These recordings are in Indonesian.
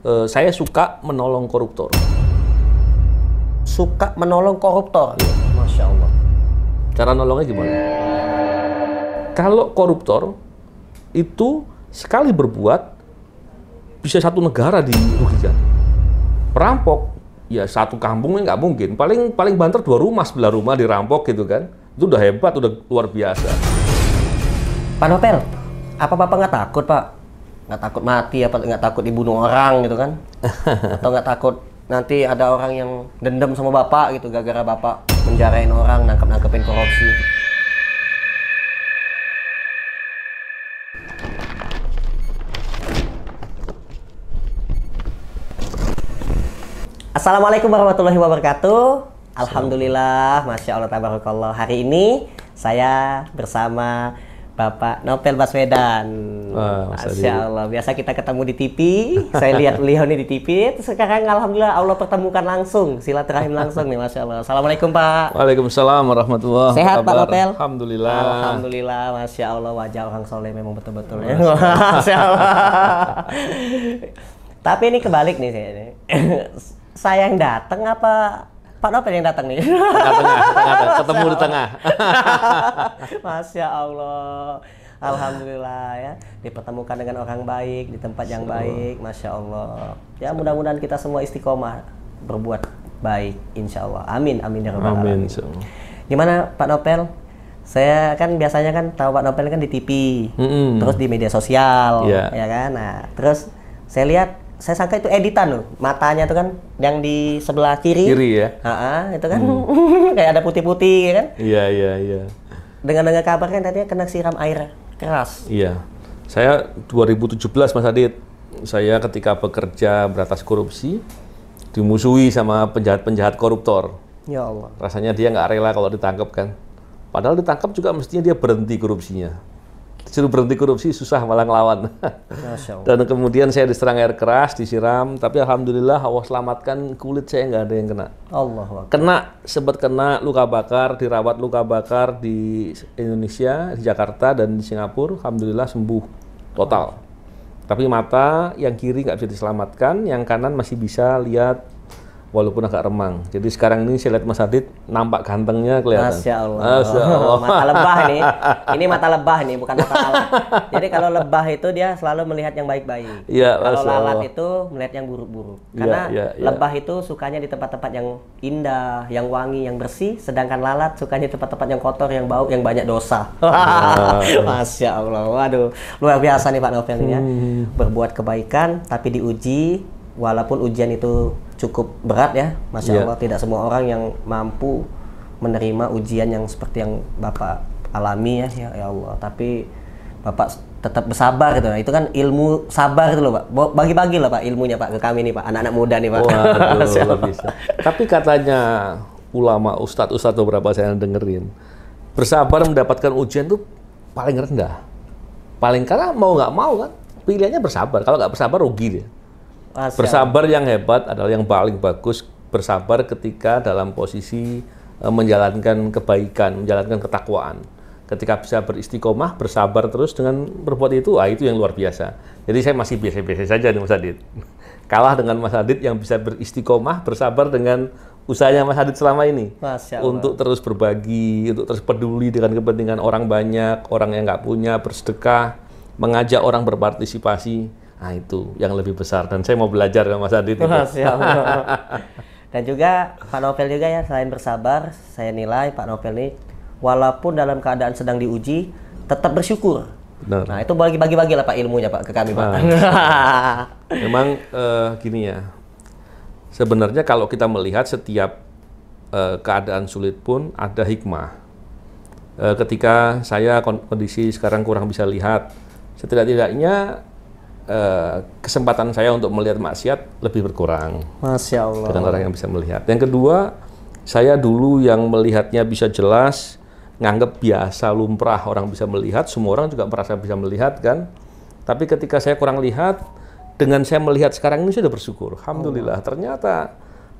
Eh, saya suka menolong koruptor. Suka menolong koruptor? Iya. Masya Allah. Cara nolongnya gimana? Kalau koruptor itu sekali berbuat bisa satu negara dirugikan. Perampok ya satu kampung nggak mungkin. Paling paling banter dua rumah sebelah rumah dirampok gitu kan. Itu udah hebat, udah luar biasa. Pak Nopel, apa Bapak nggak takut Pak? nggak takut mati apa nggak takut dibunuh orang gitu kan atau nggak takut nanti ada orang yang dendam sama bapak gitu gara-gara bapak menjarain orang nangkep nangkepin korupsi Assalamualaikum warahmatullahi wabarakatuh Alhamdulillah Masya Allah Tabarakallah Hari ini saya bersama Bapak Novel Baswedan. Wah, Masya Allah. Biasa kita ketemu di TV, saya lihat beliau nih di TV, terus sekarang Alhamdulillah Allah pertemukan langsung, silaturahim langsung nih Masya Allah. Assalamualaikum Pak. Waalaikumsalam warahmatullahi Sehat Pak Novel? Alhamdulillah. Alhamdulillah, Masya Allah wajah orang soleh memang betul-betul ya. Masya Allah. Tapi ini kebalik nih saya. saya yang datang apa Pak Novel yang datang nih. Tengah-tengah, ketemu di tengah. Masya Allah. Alhamdulillah ya dipertemukan dengan orang baik di tempat yang baik, masya Allah. Ya mudah-mudahan kita semua istiqomah berbuat baik, insya Allah. Amin, amin ya rabbal alamin. Gimana Pak Nopel? Saya kan biasanya kan tahu Pak Nopel kan di TV, mm -hmm. terus di media sosial, yeah. ya kan. Nah terus saya lihat saya sangka itu editan loh matanya tuh kan yang di sebelah kiri kiri ya ha itu kan hmm. kayak ada putih-putih ya kan iya iya iya dengan dengar kabar kan tadinya kena siram air keras iya saya 2017 Mas Adit saya ketika bekerja beratas korupsi dimusuhi sama penjahat-penjahat koruptor ya Allah rasanya dia nggak rela kalau ditangkap kan padahal ditangkap juga mestinya dia berhenti korupsinya suruh berhenti korupsi susah malah ngelawan. Dan kemudian saya diserang air keras, disiram, tapi alhamdulillah Allah selamatkan kulit saya nggak ada yang kena. Allah. Kena sempat kena luka bakar, dirawat luka bakar di Indonesia, di Jakarta dan di Singapura, alhamdulillah sembuh total. Tapi mata yang kiri nggak bisa diselamatkan, yang kanan masih bisa lihat walaupun agak remang. Jadi sekarang ini saya lihat Mas Adit nampak gantengnya kelihatan. Masya Allah. Masya oh, Allah. mata lebah nih. Ini mata lebah nih, bukan mata lalat. Jadi kalau lebah itu dia selalu melihat yang baik-baik. Iya, -baik. Kalau ya lalat Allah. itu melihat yang buruk-buruk. Iya, Karena ya, ya, ya. lebah itu sukanya di tempat-tempat yang indah, yang wangi, yang bersih, sedangkan lalat sukanya di tempat-tempat yang kotor, yang bau, yang banyak dosa. Iya. Masya Allah. Waduh, luar biasa nih Pak Novelnya. hmm. Berbuat kebaikan tapi diuji walaupun ujian itu cukup berat ya, masya yeah. Allah iya. tidak semua orang yang mampu menerima ujian yang seperti yang bapak alami ya, ya, Allah. Tapi bapak tetap bersabar gitu. Nah, itu kan ilmu sabar itu loh, Pak. Bagi-bagi lah Pak ilmunya Pak ke kami nih Pak, anak-anak muda nih Pak. bisa. Tapi katanya ulama ustadz ustadz beberapa saya dengerin bersabar mendapatkan ujian tuh paling rendah. Paling karena mau nggak mau kan pilihannya bersabar. Kalau nggak bersabar rugi deh. Masya ah, Bersabar yang hebat adalah yang paling bagus bersabar ketika dalam posisi eh, menjalankan kebaikan, menjalankan ketakwaan. Ketika bisa beristiqomah, bersabar terus dengan berbuat itu, ah itu yang luar biasa. Jadi saya masih biasa-biasa saja nih Mas Adit. Kalah dengan Mas Adit yang bisa beristiqomah, bersabar dengan usahanya Mas Adit selama ini untuk terus berbagi, untuk terus peduli dengan kepentingan orang banyak, orang yang nggak punya, bersedekah, mengajak orang berpartisipasi. Nah, itu yang lebih besar dan saya mau belajar sama Mas Adit. Itu. Oh, dan juga Pak Novel juga ya selain bersabar, saya nilai Pak Novel ini walaupun dalam keadaan sedang diuji tetap bersyukur. Benar. Nah, itu bagi-bagi lah Pak ilmunya Pak ke kami, Pak. Nah. memang uh, gini ya. Sebenarnya kalau kita melihat setiap uh, keadaan sulit pun ada hikmah. Eh, ketika saya kondisi sekarang kurang bisa lihat, setidak-tidaknya Eh, kesempatan saya untuk melihat maksiat lebih berkurang. Masya Allah. Dengan orang yang bisa melihat. Yang kedua, saya dulu yang melihatnya bisa jelas, nganggep biasa, lumrah orang bisa melihat, semua orang juga merasa bisa melihat kan. Tapi ketika saya kurang lihat, dengan saya melihat sekarang ini sudah bersyukur. Alhamdulillah, Allah. Oh. ternyata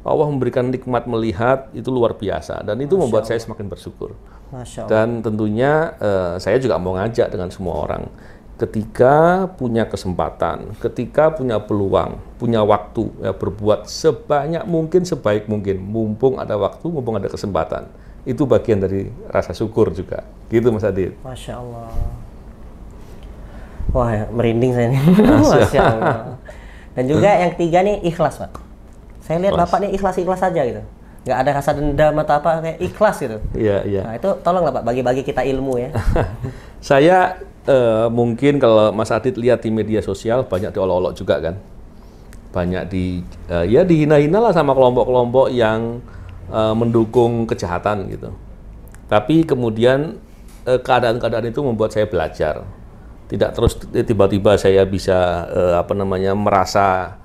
Allah memberikan nikmat melihat itu luar biasa. Dan itu Masya membuat Allah. saya semakin bersyukur. Masya Allah. Dan tentunya uh, saya juga mau ngajak dengan semua orang ketika punya kesempatan, ketika punya peluang, punya waktu ya berbuat sebanyak mungkin sebaik mungkin. Mumpung ada waktu, mumpung ada kesempatan. Itu bagian dari rasa syukur juga. Gitu Mas Adit. Masya Allah. Wah, merinding saya ini. Masya Allah. Dan juga yang ketiga nih ikhlas, Pak. Saya lihat ikhlas. Bapak nih ikhlas-ikhlas saja gitu nggak ada rasa dendam atau apa kayak ikhlas gitu. Iya iya. Nah itu tolonglah pak bagi-bagi kita ilmu ya. saya uh, mungkin kalau Mas Adit lihat di media sosial banyak diolok-olok juga kan, banyak di uh, ya dihina-hina lah sama kelompok-kelompok yang uh, mendukung kejahatan gitu. Tapi kemudian keadaan-keadaan itu membuat saya belajar. Tidak terus tiba-tiba saya bisa uh, apa namanya merasa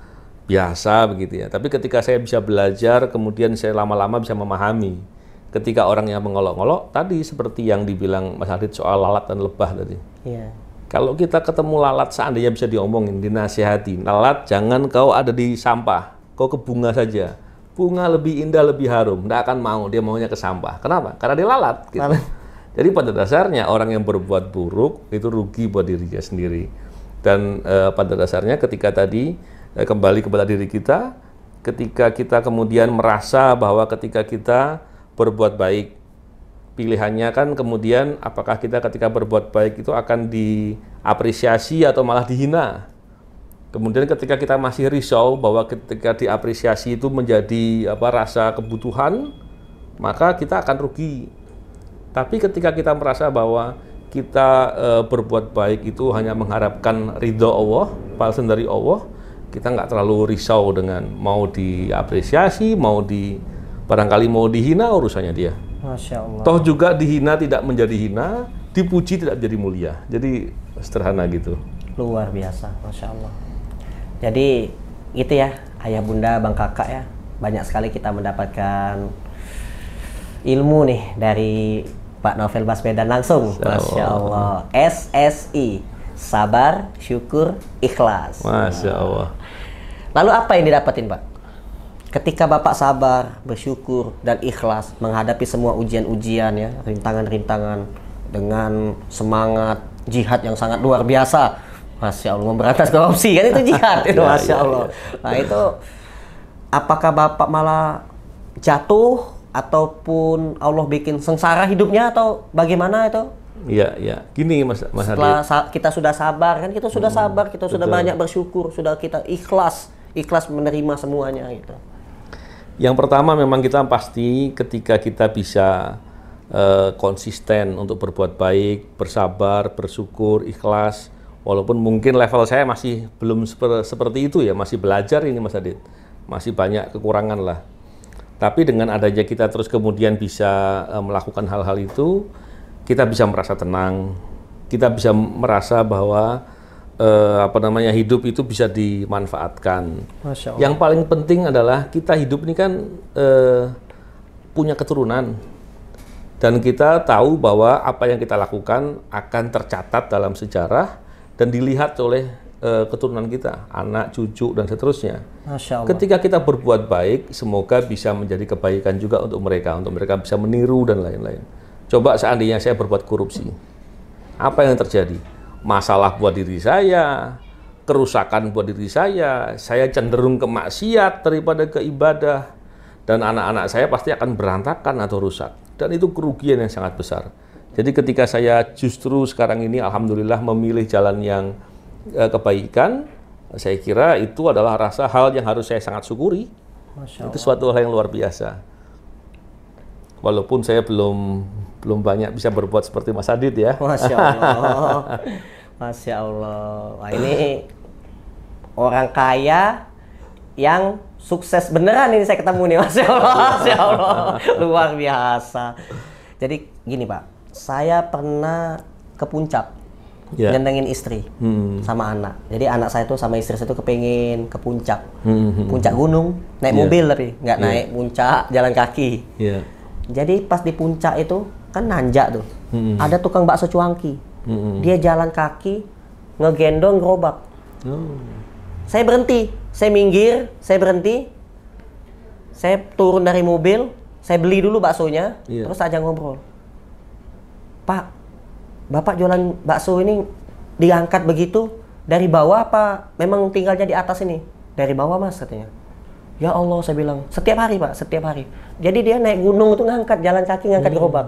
biasa begitu ya. Tapi ketika saya bisa belajar, kemudian saya lama-lama bisa memahami ketika orang yang mengolok-olok tadi seperti yang dibilang Mas Adit soal lalat dan lebah tadi. Iya. Kalau kita ketemu lalat seandainya bisa diomongin, dinasihati, lalat jangan kau ada di sampah, kau ke bunga saja. Bunga lebih indah, lebih harum, tidak akan mau dia maunya ke sampah. Kenapa? Karena dia lalat. Gitu. lalat. Jadi pada dasarnya orang yang berbuat buruk itu rugi buat dirinya sendiri. Dan eh, pada dasarnya ketika tadi eh, kembali kepada diri kita, ketika kita kemudian merasa bahwa ketika kita berbuat baik. Pilihannya kan kemudian apakah kita ketika berbuat baik itu akan diapresiasi atau malah dihina. Kemudian ketika kita masih risau bahwa ketika diapresiasi itu menjadi apa rasa kebutuhan, maka kita akan rugi. Tapi ketika kita merasa bahwa kita e, berbuat baik itu hanya mengharapkan ridho Allah, palsen dari Allah, kita nggak terlalu risau dengan mau diapresiasi, mau di barangkali mau dihina urusannya dia. Masya Allah. Toh juga dihina tidak menjadi hina, dipuji tidak jadi mulia. Jadi sederhana gitu. Luar biasa, Masya Allah. Jadi itu ya, ayah bunda, bang kakak ya, banyak sekali kita mendapatkan ilmu nih dari Pak Novel Baswedan langsung. Masya Allah. SSI, sabar, syukur, ikhlas. Masya Allah. Lalu apa yang didapatin Pak? Ketika Bapak sabar, bersyukur, dan ikhlas menghadapi semua ujian-ujian ya, rintangan-rintangan dengan semangat jihad yang sangat luar biasa. Masya Allah, memberantas korupsi kan itu jihad itu ya, ya, Masya ya. Allah. Nah itu apakah Bapak malah jatuh ataupun Allah bikin sengsara hidupnya atau bagaimana itu? Iya, iya. Gini Mas Mas Setelah Hadi. kita sudah sabar kan kita sudah hmm, sabar, kita betul. sudah banyak bersyukur, sudah kita ikhlas ikhlas menerima semuanya gitu. Yang pertama memang kita pasti ketika kita bisa uh, konsisten untuk berbuat baik, bersabar, bersyukur, ikhlas, walaupun mungkin level saya masih belum seper, seperti itu ya, masih belajar ini Mas Adit, masih banyak kekurangan lah. Tapi dengan adanya kita terus kemudian bisa uh, melakukan hal-hal itu, kita bisa merasa tenang, kita bisa merasa bahwa eh, apa namanya hidup itu bisa dimanfaatkan. Yang paling penting adalah kita hidup ini kan eh, punya keturunan dan kita tahu bahwa apa yang kita lakukan akan tercatat dalam sejarah dan dilihat oleh eh, keturunan kita, anak, cucu dan seterusnya. Masya Ketika kita berbuat baik, semoga bisa menjadi kebaikan juga untuk mereka, untuk mereka bisa meniru dan lain-lain. Coba seandainya saya berbuat korupsi, apa yang terjadi? masalah buat diri saya, kerusakan buat diri saya, saya cenderung ke maksiat daripada ke ibadah, dan anak-anak saya pasti akan berantakan atau rusak. Dan itu kerugian yang sangat besar. Jadi ketika saya justru sekarang ini alhamdulillah memilih jalan yang eh, kebaikan, saya kira itu adalah rasa hal yang harus saya sangat syukuri. Itu suatu hal yang luar biasa. Walaupun saya belum belum banyak bisa berbuat seperti Mas Adit ya. Masya Allah. Masya Allah. Wah, ini orang kaya yang sukses beneran ini saya ketemu nih Masya Allah. Masya Allah. Luar biasa. Jadi gini Pak, saya pernah ke puncak yeah. nyendengin istri hmm. sama anak. Jadi anak saya tuh sama istri saya tuh kepengen ke puncak, hmm, hmm, hmm. puncak gunung, naik yeah. mobil tapi nggak yeah. naik puncak jalan kaki. Yeah. Jadi pas di puncak itu kan nanjak tuh, hmm. ada tukang bakso cuangki. Hmm. Dia jalan kaki, ngegendong gerobak. Mm. Saya berhenti, saya minggir, saya berhenti. Saya turun dari mobil, saya beli dulu baksonya, yeah. terus aja ngobrol. Pak, Bapak jualan bakso ini diangkat begitu dari bawah apa memang tinggalnya di atas ini? Dari bawah mas katanya. Ya Allah saya bilang, setiap hari pak, setiap hari. Jadi dia naik gunung itu ngangkat, jalan kaki ngangkat hmm. gerobak.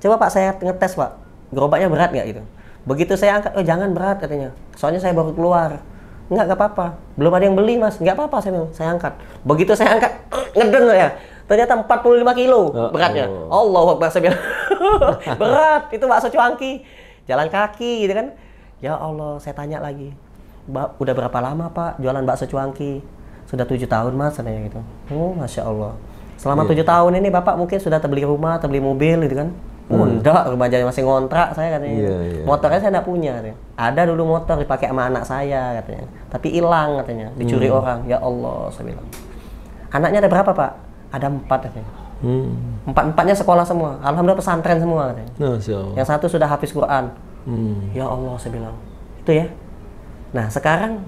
Coba pak saya ngetes pak, gerobaknya berat nggak gitu? Begitu saya angkat, oh jangan berat katanya. Soalnya saya baru keluar. Enggak, enggak apa-apa. Belum ada yang beli, Mas. Enggak apa-apa saya bilang. Saya angkat. Begitu saya angkat, ngedeng ya. Ternyata 45 kilo oh, beratnya. Oh. Allah Akbar saya bilang. berat, itu bakso cuangki. Jalan kaki gitu kan. Ya Allah, saya tanya lagi. udah berapa lama, Pak, jualan bakso cuangki? Sudah tujuh tahun, Mas, katanya gitu. Oh, Masya Allah. Selama iya. tujuh yeah. tahun ini Bapak mungkin sudah terbeli rumah, terbeli mobil gitu kan Oh, hmm. enggak, rumah masih ngontrak saya katanya. Gitu. Yeah, yeah. Motornya saya enggak punya katanya. Ada dulu motor dipakai sama anak saya katanya. Tapi hilang katanya, dicuri hmm. orang. Ya Allah, saya bilang. Anaknya ada berapa, Pak? Ada empat katanya. Hmm. Empat-empatnya sekolah semua. Alhamdulillah pesantren semua katanya. Nah, siapa? Yang satu sudah habis Quran. Hmm. Ya Allah, saya bilang. Itu ya. Nah, sekarang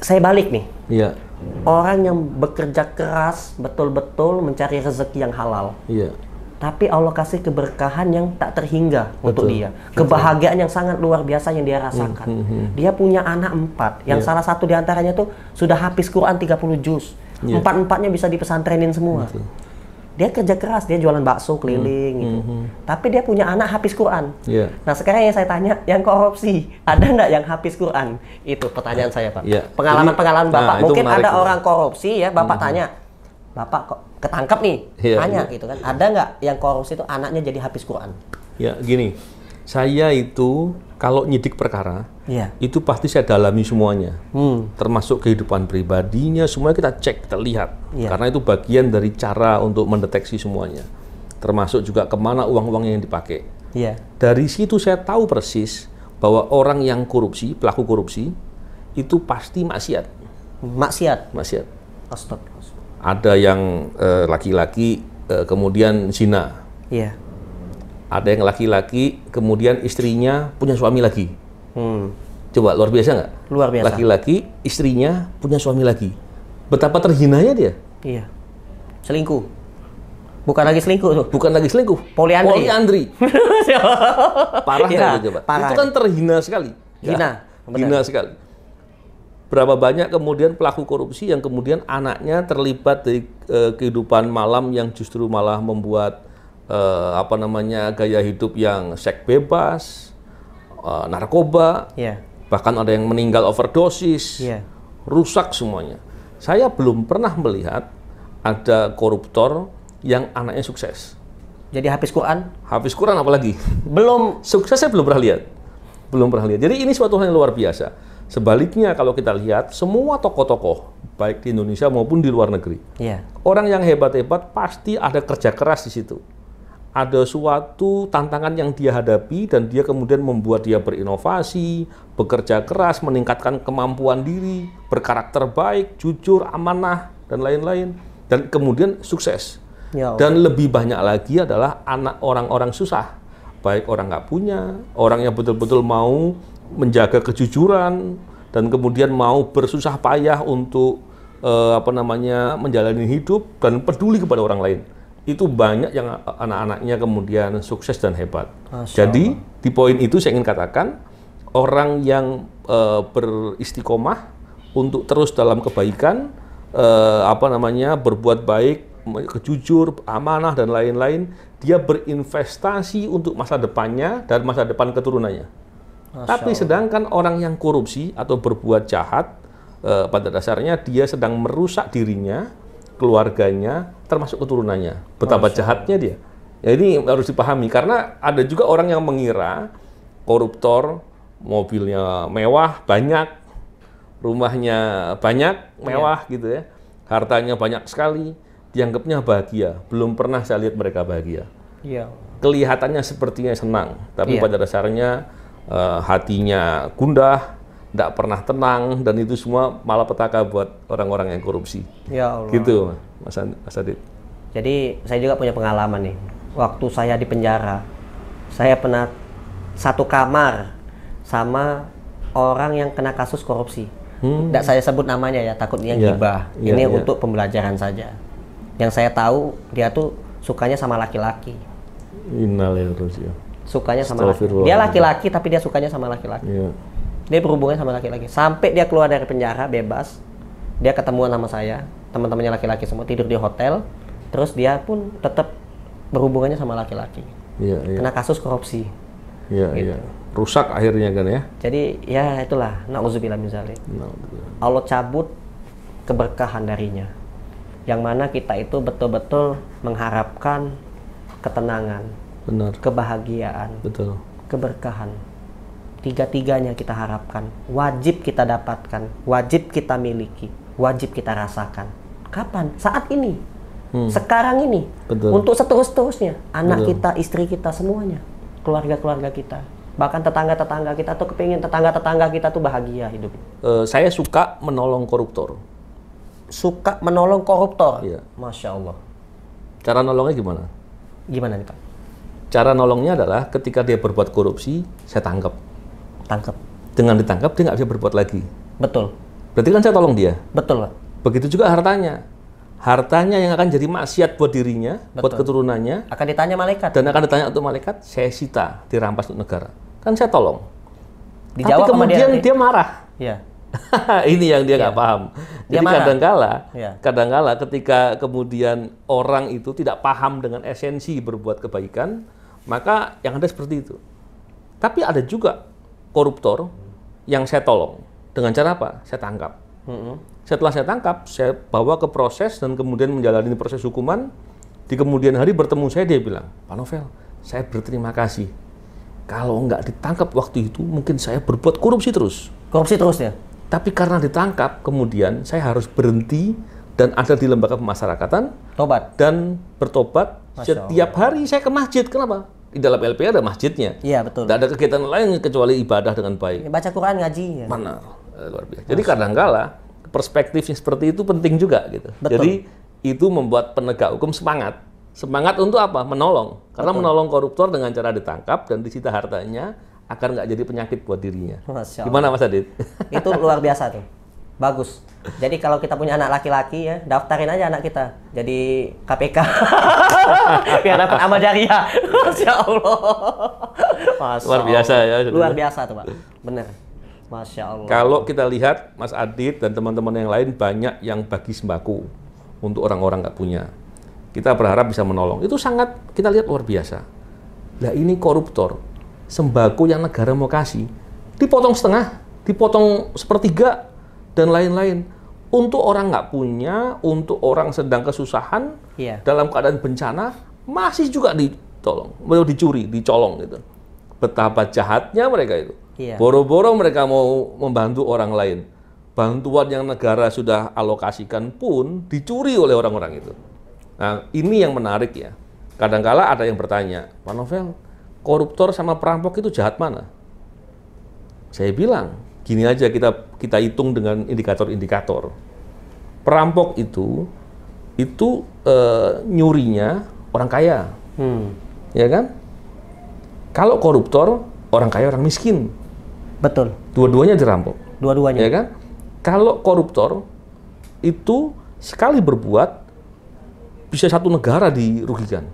saya balik nih. Iya. Orang yang bekerja keras, betul-betul mencari rezeki yang halal. Iya tapi Allah kasih keberkahan yang tak terhingga Betul. untuk dia. Kebahagiaan yang sangat luar biasa yang dia rasakan. Hmm, hmm, hmm. Dia punya anak empat, yang yeah. salah satu diantaranya tuh sudah habis Quran 30 juz. Yeah. Empat-empatnya bisa dipesantrenin semua. Betul. Dia kerja keras, dia jualan bakso keliling hmm, gitu. Hmm, hmm. Tapi dia punya anak habis Quran. Yeah. Nah sekarang yang saya tanya, yang korupsi, ada nggak yang habis Quran? Itu pertanyaan saya Pak. Yeah. Pengalaman-pengalaman nah, Bapak, nah, mungkin ada orang korupsi ya, Bapak hmm. hmm. tanya, bapak kok ketangkap nih ya, tanya ya. gitu kan ada nggak yang korupsi itu anaknya jadi habis Quran ya gini saya itu kalau nyidik perkara ya. itu pasti saya dalami semuanya hmm. termasuk kehidupan pribadinya semuanya kita cek kita lihat ya. karena itu bagian dari cara untuk mendeteksi semuanya termasuk juga kemana uang-uang yang dipakai ya. dari situ saya tahu persis bahwa orang yang korupsi pelaku korupsi itu pasti maksiat maksiat maksiat Astaga ada yang eh, laki-laki uh, uh, kemudian zina. Iya. Ada yang laki-laki kemudian istrinya punya suami lagi. Hmm. Coba luar biasa nggak? Luar biasa. Laki-laki istrinya punya suami lagi. Betapa terhinanya dia. Iya. Selingkuh. Bukan lagi selingkuh tuh. Bukan lagi selingkuh. Poliandri. Poliandri. Parah ya, coba? Parah. Itu kan terhina sekali. Hina. Ya, hina sekali berapa banyak kemudian pelaku korupsi yang kemudian anaknya terlibat di eh, kehidupan malam yang justru malah membuat eh, apa namanya gaya hidup yang seks bebas, eh, narkoba, yeah. bahkan ada yang meninggal overdosis, yeah. rusak semuanya. Saya belum pernah melihat ada koruptor yang anaknya sukses. Jadi habis Quran? Habis Quran apalagi? Belum. Suksesnya belum pernah lihat. Belum pernah lihat. Jadi ini suatu hal yang luar biasa. Sebaliknya kalau kita lihat semua tokoh-tokoh baik di Indonesia maupun di luar negeri, yeah. orang yang hebat-hebat pasti ada kerja keras di situ. Ada suatu tantangan yang dia hadapi dan dia kemudian membuat dia berinovasi, bekerja keras, meningkatkan kemampuan diri, berkarakter baik, jujur, amanah dan lain-lain dan kemudian sukses. Ya, okay. Dan lebih banyak lagi adalah anak orang-orang susah, baik orang nggak punya, orang yang betul-betul mau menjaga kejujuran dan kemudian mau bersusah payah untuk eh, apa namanya menjalani hidup dan peduli kepada orang lain itu banyak yang anak-anaknya kemudian sukses dan hebat. Asya Jadi di poin itu saya ingin katakan orang yang eh, beristiqomah untuk terus dalam kebaikan eh, apa namanya berbuat baik kejujur amanah dan lain-lain, dia berinvestasi untuk masa depannya dan masa depan keturunannya. Masya Tapi sedangkan orang yang korupsi atau berbuat jahat eh, pada dasarnya dia sedang merusak dirinya, keluarganya, termasuk keturunannya. Betapa Masya jahatnya dia. Ya ini harus dipahami karena ada juga orang yang mengira koruptor mobilnya mewah banyak, rumahnya banyak mewah ya. gitu ya, hartanya banyak sekali, dianggapnya bahagia. Belum pernah saya lihat mereka bahagia. Iya. Kelihatannya sepertinya senang, tapi iya. pada dasarnya Eh, hatinya gundah, tidak pernah tenang dan itu semua malah petaka buat orang-orang yang korupsi. Ya Allah. Gitu, Mas, Mas Adit. Jadi saya juga punya pengalaman nih. Waktu saya di penjara, saya pernah satu kamar sama orang yang kena kasus korupsi. Hmm. saya sebut namanya ya, takutnya ya, gibah. Ya, Ini ya. untuk pembelajaran saja. Yang saya tahu dia tuh sukanya sama laki-laki. Innalillahi sukanya sama laki. Dia laki-laki tapi dia sukanya sama laki-laki. Yeah. Dia berhubungan sama laki-laki. Sampai dia keluar dari penjara bebas, dia ketemuan sama saya, teman-temannya laki-laki semua tidur di hotel, terus dia pun tetap berhubungannya sama laki-laki. Iya, iya. Kena kasus korupsi. Iya, gitu. iya. Rusak akhirnya kan ya. Jadi ya itulah nauzubillah min zalik. Allah cabut keberkahan darinya. Yang mana kita itu betul-betul mengharapkan ketenangan, Benar. Kebahagiaan. Betul. Keberkahan. Tiga-tiganya kita harapkan, wajib kita dapatkan, wajib kita miliki, wajib kita rasakan. Kapan? Saat ini. Hmm. Sekarang ini. Betul. Untuk seterus-terusnya, anak Betul. kita, istri kita semuanya, keluarga-keluarga kita bahkan tetangga-tetangga kita tuh kepingin tetangga-tetangga kita tuh bahagia hidup. Uh, saya suka menolong koruptor. Suka menolong koruptor. Iya. Masya Allah. Cara nolongnya gimana? Gimana nih Pak? Cara nolongnya adalah ketika dia berbuat korupsi, saya tangkap. Tangkap. Dengan ditangkap dia nggak bisa berbuat lagi. Betul. Berarti kan saya tolong dia. Betul, Begitu juga hartanya. Hartanya yang akan jadi maksiat buat dirinya, Betul. buat keturunannya. Akan ditanya malaikat. Dan akan ditanya untuk malaikat, saya sita, dirampas untuk negara. Kan saya tolong. Dijawab Tapi kemudian dia, dia marah. Iya. ini yang dia iya. nggak ya. paham. Dia Jadi kadangkala, ya. kadangkala ketika kemudian orang itu tidak paham dengan esensi berbuat kebaikan, maka yang ada seperti itu. Tapi ada juga koruptor yang saya tolong. Dengan cara apa? Saya tangkap. Setelah saya tangkap, saya bawa ke proses dan kemudian menjalani proses hukuman. Di kemudian hari bertemu saya, dia bilang, Pak Novel, saya berterima kasih. Kalau nggak ditangkap waktu itu, mungkin saya berbuat korupsi terus. Korupsi terus ya? Tapi karena ditangkap, kemudian saya harus berhenti dan ada di lembaga pemasyarakatan. Tobat. Dan bertobat setiap hari saya ke masjid. Kenapa? Di dalam LP ada masjidnya. Iya, betul. Tidak ada kegiatan lain kecuali ibadah dengan baik. Iya, baca Quran, ngaji. Ya. Mana? Eh, luar biasa. Jadi kadangkala perspektifnya seperti itu penting juga gitu. Betul. Jadi itu membuat penegak hukum semangat. Semangat untuk apa? Menolong. Karena Betul. menolong koruptor dengan cara ditangkap dan disita hartanya agar nggak jadi penyakit buat dirinya. Gimana Mas Adit? Itu luar biasa tuh. bagus. Jadi kalau kita punya anak laki-laki ya, daftarin aja anak kita jadi KPK. Biar apa amal jariah. Masya Allah. Masya Luar biasa ya. Sebenernya. Luar biasa tuh Pak. Bener. Masya Allah. Kalau kita lihat Mas Adit dan teman-teman yang lain banyak yang bagi sembako untuk orang-orang nggak punya. Kita berharap bisa menolong. Itu sangat kita lihat luar biasa. Nah ini koruptor. Sembako yang negara mau kasih dipotong setengah, dipotong sepertiga, dan lain-lain. Untuk orang nggak punya, untuk orang sedang kesusahan, yeah. dalam keadaan bencana, masih juga ditolong, mau dicuri, dicolong gitu. Betapa jahatnya mereka itu. boro iya. Boro-boro mereka mau membantu orang lain. Bantuan yang negara sudah alokasikan pun dicuri oleh orang-orang itu. Nah, ini yang menarik ya. Kadangkala ada yang bertanya, Pak Novel, koruptor sama perampok itu jahat mana? Saya bilang, gini aja kita kita hitung dengan indikator-indikator. Perampok itu itu e, nyurinya orang kaya, hmm. ya kan? Kalau koruptor orang kaya orang miskin. Betul. Dua-duanya dirampok. Dua-duanya. Ya kan? Kalau koruptor itu sekali berbuat bisa satu negara dirugikan.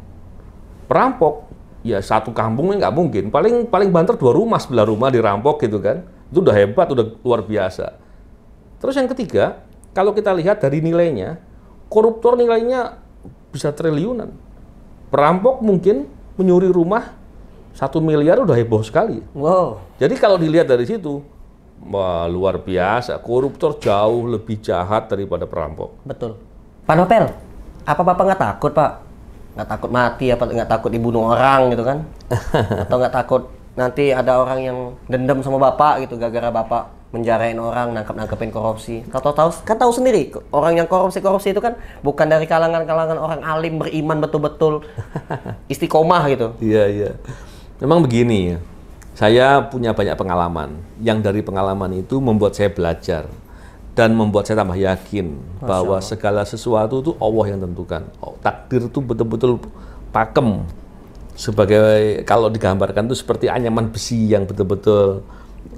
Perampok ya satu kampungnya nggak mungkin. Paling paling banter dua rumah sebelah rumah dirampok gitu kan itu udah hebat, udah luar biasa. Terus yang ketiga, kalau kita lihat dari nilainya, koruptor nilainya bisa triliunan. Perampok mungkin menyuri rumah satu miliar udah heboh sekali. Wow. Jadi kalau dilihat dari situ, wah luar biasa. Koruptor jauh lebih jahat daripada perampok. Betul. Pak Nopel, apa Bapak nggak takut Pak? Nggak takut mati apa nggak takut dibunuh orang gitu kan? Atau nggak takut nanti ada orang yang dendam sama bapak gitu gara-gara bapak menjarain orang nangkap nangkepin korupsi. kau tahu tahu kan tahu kan sendiri orang yang korupsi-korupsi itu kan bukan dari kalangan-kalangan orang alim beriman betul-betul istiqomah gitu. Iya iya. Memang begini ya, Saya punya banyak pengalaman. Yang dari pengalaman itu membuat saya belajar dan membuat saya tambah yakin bahwa segala sesuatu itu Allah yang tentukan. Oh, takdir itu betul-betul pakem sebagai kalau digambarkan itu seperti anyaman besi yang betul-betul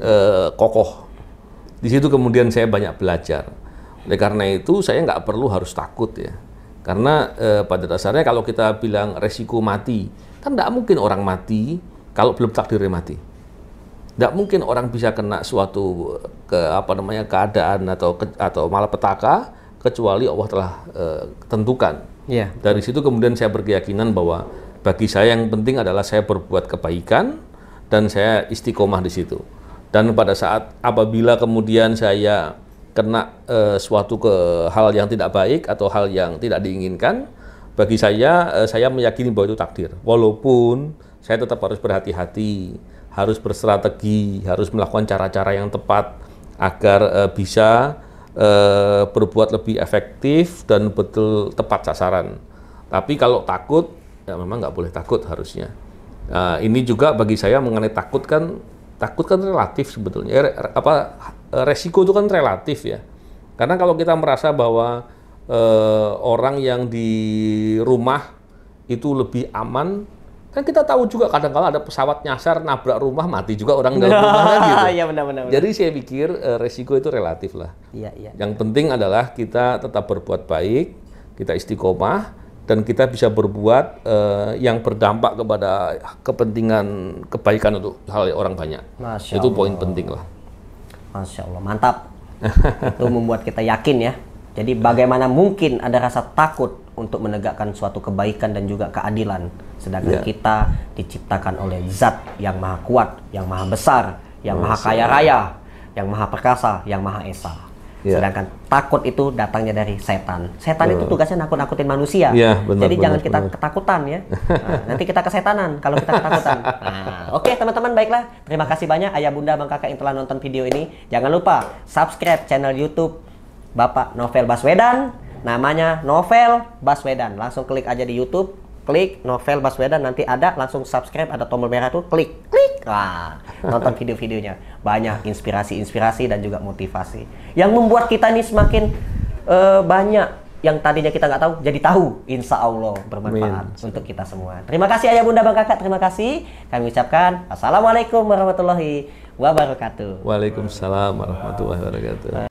eh, kokoh. Di situ kemudian saya banyak belajar. Oleh karena itu saya nggak perlu harus takut ya. Karena eh, pada dasarnya kalau kita bilang resiko mati, kan nggak mungkin orang mati kalau belum takdirnya mati. Nggak mungkin orang bisa kena suatu ke apa namanya keadaan atau ke, atau malapetaka kecuali Allah telah eh, tentukan. Yeah. Dari situ kemudian saya berkeyakinan bahwa bagi saya yang penting adalah saya berbuat kebaikan dan saya istiqomah di situ. Dan pada saat apabila kemudian saya kena e, suatu ke hal yang tidak baik atau hal yang tidak diinginkan, bagi saya e, saya meyakini bahwa itu takdir. Walaupun saya tetap harus berhati-hati, harus berstrategi, harus melakukan cara-cara yang tepat agar e, bisa e, berbuat lebih efektif dan betul tepat sasaran. Tapi kalau takut ya memang nggak boleh takut harusnya. Uh, ini juga bagi saya mengenai takut kan takut kan relatif sebetulnya. Eh, re, apa eh, resiko itu kan relatif ya. Karena kalau kita merasa bahwa eh, orang yang di rumah itu lebih aman, kan kita tahu juga kadang-kala ada pesawat nyasar nabrak rumah mati juga orang dalam rumah kan gitu. Ya, benar, benar, Jadi saya pikir eh, resiko itu relatif lah. Ya, ya, Yang penting adalah kita tetap berbuat baik, kita istiqomah, dan kita bisa berbuat uh, yang berdampak kepada kepentingan kebaikan untuk hal orang banyak. Masya itu Allah. poin penting lah. Masya Allah, mantap. itu membuat kita yakin ya. Jadi bagaimana mungkin ada rasa takut untuk menegakkan suatu kebaikan dan juga keadilan, sedangkan yeah. kita diciptakan oleh Zat yang maha kuat, yang maha besar, yang Masya maha kaya raya, yang maha perkasa, yang maha esa. Yeah. Sedangkan takut itu datangnya dari setan. Setan uh. itu hmm. tugasnya nakut-nakutin manusia. Yeah, benar, Jadi benar, jangan kita ketakutan ya. Nah, nanti kita kesetanan kalau kita ketakutan. Nah, Oke okay, teman-teman baiklah. Terima kasih banyak ayah bunda bang kakak yang telah nonton video ini. Jangan lupa subscribe channel YouTube Bapak Novel Baswedan. Namanya Novel Baswedan. Langsung klik aja di YouTube klik novel Baswedan nanti ada langsung subscribe ada tombol merah tuh klik klik nah, nonton video-videonya banyak inspirasi-inspirasi dan juga motivasi yang membuat kita ini semakin uh, banyak yang tadinya kita nggak tahu jadi tahu insya Allah bermanfaat Amin. untuk kita semua terima kasih ayah bunda bang kakak terima kasih kami ucapkan assalamualaikum warahmatullahi wabarakatuh waalaikumsalam warahmatullahi wabarakatuh